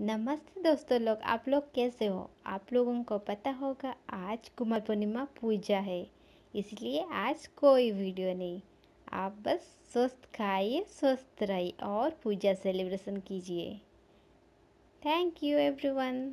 नमस्ते दोस्तों लोग आप लोग कैसे हो आप लोगों को पता होगा आज कुमार पूर्णिमा पूजा है इसलिए आज कोई वीडियो नहीं आप बस स्वस्थ खाइए स्वस्थ रहिए और पूजा सेलिब्रेशन कीजिए थैंक यू एवरीवन